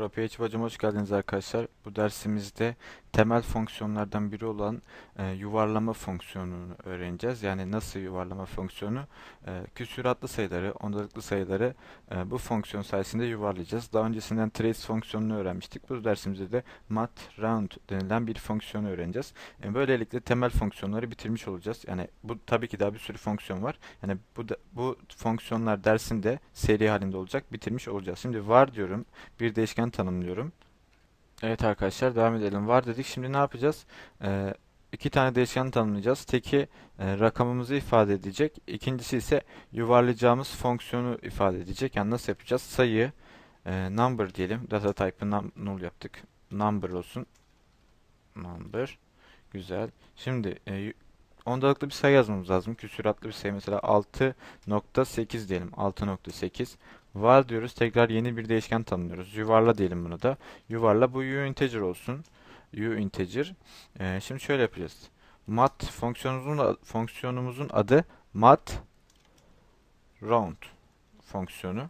Rapiyeç Bacım hoş geldiniz arkadaşlar. Bu dersimizde temel fonksiyonlardan biri olan e, yuvarlama fonksiyonunu öğreneceğiz. Yani nasıl yuvarlama fonksiyonu e, küsüratlı sayıları, ondalıklı sayıları e, bu fonksiyon sayesinde yuvarlayacağız. Daha öncesinden trace fonksiyonunu öğrenmiştik. Bu dersimizde de mat round denilen bir fonksiyonu öğreneceğiz. E, böylelikle temel fonksiyonları bitirmiş olacağız. Yani bu tabii ki daha bir sürü fonksiyon var. Yani bu da, bu fonksiyonlar dersinde seri halinde olacak. Bitirmiş olacağız. Şimdi var diyorum. Bir değişken üzerinden tanımlıyorum. Evet arkadaşlar devam edelim. Var dedik. Şimdi ne yapacağız? Ee, iki tane değişken tanımlayacağız. Teki e, rakamımızı ifade edecek. İkincisi ise yuvarlayacağımız fonksiyonu ifade edecek. Yani nasıl yapacağız? Sayı e, number diyelim. Data type'ı null yaptık. Number olsun. Number. Güzel. Şimdi e, ondalıklı bir sayı yazmamız lazım. Küsuratlı bir sayı mesela 6.8 diyelim. 6.8 var diyoruz. Tekrar yeni bir değişken tanımlıyoruz. Yuvarla diyelim bunu da. Yuvarla bu u integer olsun. u integer. Ee, şimdi şöyle yapacağız. Mat fonksiyonumuzun fonksiyonumuzun adı mat round fonksiyonu.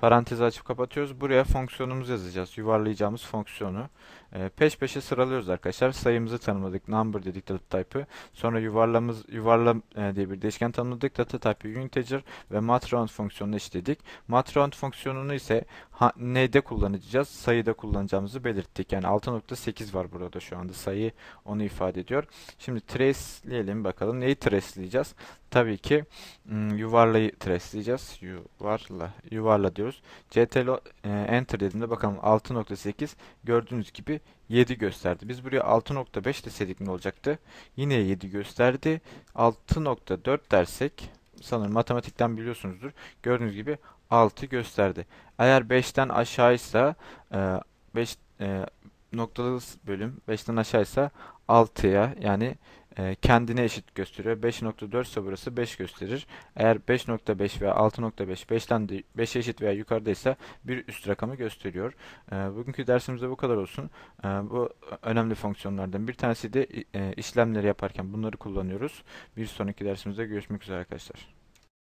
Parantezi açıp kapatıyoruz. Buraya fonksiyonumuzu yazacağız. Yuvarlayacağımız fonksiyonu. E, peş peşe sıralıyoruz arkadaşlar. Sayımızı tanımladık. Number dedik data type'ı. Sonra yuvarlamız yuvarla e, diye bir değişken tanımladık. Data type'ı integer ve mat round fonksiyonunu işledik. Mat round fonksiyonunu ise ha, neyde kullanacağız? Sayıda kullanacağımızı belirttik. Yani 6.8 var burada şu anda. Sayı onu ifade ediyor. Şimdi traceleyelim bakalım. Neyi traceleyeceğiz? Tabii ki yuvarlayı traceleyeceğiz. Yuvarla, yuvarla diyoruz. CTRL e, Enter dediğimde bakalım 6.8 gördüğünüz gibi 7 gösterdi. Biz buraya 6.5 deseydik ne olacaktı? Yine 7 gösterdi. 6.4 dersek sanırım matematikten biliyorsunuzdur. Gördüğünüz gibi 6 gösterdi. Eğer 5'ten aşağıysa 5 e, e, noktalı bölüm 5'ten aşağıysa 6'ya yani e, kendine eşit gösteriyor. 5.4 ise burası 5 gösterir. Eğer 5.5 veya 6.5 5'ten 5 eşit veya yukarıdaysa bir üst rakamı gösteriyor. Bugünkü dersimizde bu kadar olsun. Bu önemli fonksiyonlardan bir tanesi de işlemleri yaparken bunları kullanıyoruz. Bir sonraki dersimizde görüşmek üzere arkadaşlar.